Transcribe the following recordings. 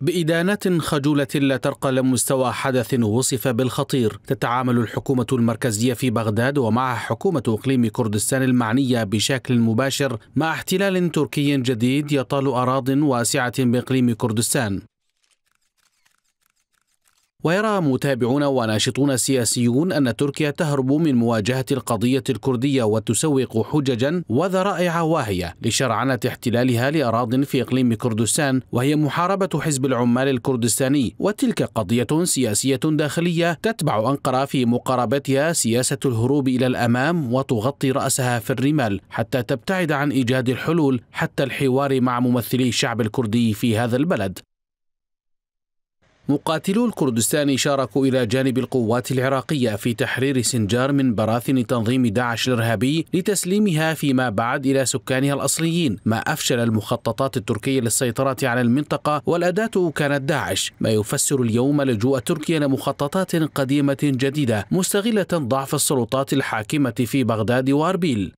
بإدانة خجولة لا ترقى لمستوى حدث وصف بالخطير تتعامل الحكومة المركزية في بغداد ومعها حكومة إقليم كردستان المعنية بشكل مباشر مع احتلال تركي جديد يطال أراض واسعة بإقليم كردستان ويرى متابعون وناشطون سياسيون أن تركيا تهرب من مواجهة القضية الكردية وتسوق حججا وذرائع واهية لشرعنة احتلالها لأراض في إقليم كردستان وهي محاربة حزب العمال الكردستاني وتلك قضية سياسية داخلية تتبع أنقرة في مقاربتها سياسة الهروب إلى الأمام وتغطي رأسها في الرمال حتى تبتعد عن إيجاد الحلول حتى الحوار مع ممثلي الشعب الكردي في هذا البلد مقاتلو الكردستان شاركوا إلى جانب القوات العراقية في تحرير سنجار من براثن تنظيم داعش الإرهابي لتسليمها فيما بعد إلى سكانها الأصليين ما أفشل المخططات التركية للسيطرة على المنطقة والأداة كانت داعش ما يفسر اليوم لجوء تركيا لمخططات قديمة جديدة مستغلة ضعف السلطات الحاكمة في بغداد وأربيل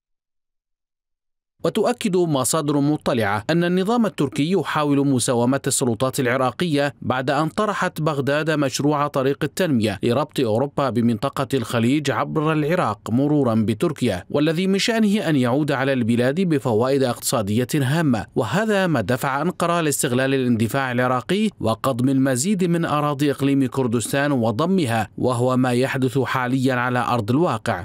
وتؤكد مصادر مطلعة أن النظام التركي يحاول مساومة السلطات العراقية بعد أن طرحت بغداد مشروع طريق التنمية لربط أوروبا بمنطقة الخليج عبر العراق مرورا بتركيا والذي من شأنه أن يعود على البلاد بفوائد اقتصادية هامة وهذا ما دفع أنقرة لاستغلال الاندفاع العراقي وقضم المزيد من أراضي إقليم كردستان وضمها وهو ما يحدث حاليا على أرض الواقع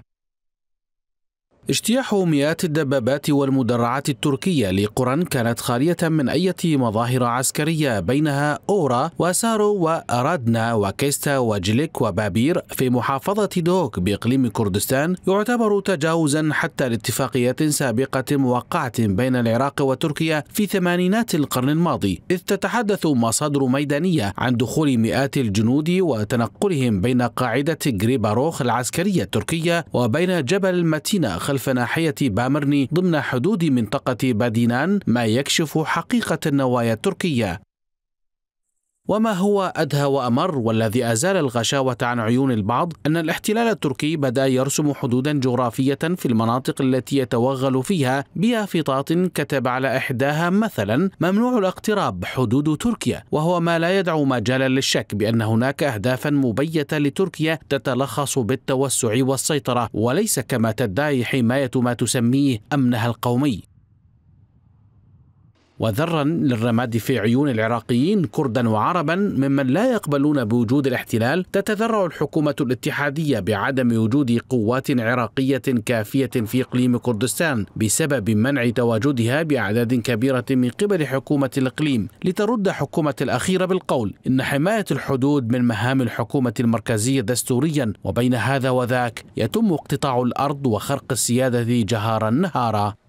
اجتياح مئات الدبابات والمدرعات التركية لقرى كانت خالية من أي مظاهر عسكرية بينها أورا وسارو وأرادنا وكيستا وجليك وبابير في محافظة دوك بإقليم كردستان يعتبر تجاوزا حتى لاتفاقيات سابقة موقعة بين العراق وتركيا في ثمانينات القرن الماضي إذ تتحدث مصادر ميدانية عن دخول مئات الجنود وتنقلهم بين قاعدة غريباروخ العسكرية التركية وبين جبل متينة خلف خلف ناحية بامرني ضمن حدود منطقة بادينان ما يكشف حقيقة النوايا التركية وما هو أدهى وأمر والذي أزال الغشاوة عن عيون البعض أن الاحتلال التركي بدأ يرسم حدودا جغرافية في المناطق التي يتوغل فيها بيافطات كتب على إحداها مثلا ممنوع الاقتراب حدود تركيا وهو ما لا يدعو مجالا للشك بأن هناك أهدافا مبيتة لتركيا تتلخص بالتوسع والسيطرة وليس كما تدعي حماية ما تسميه أمنها القومي وذرا للرماد في عيون العراقيين كردا وعربا ممن لا يقبلون بوجود الاحتلال تتذرع الحكومة الاتحادية بعدم وجود قوات عراقية كافية في إقليم كردستان بسبب منع تواجدها بأعداد كبيرة من قبل حكومة الإقليم لترد حكومة الأخيرة بالقول إن حماية الحدود من مهام الحكومة المركزية دستوريا وبين هذا وذاك يتم اقتطاع الأرض وخرق السيادة جهارا نهارا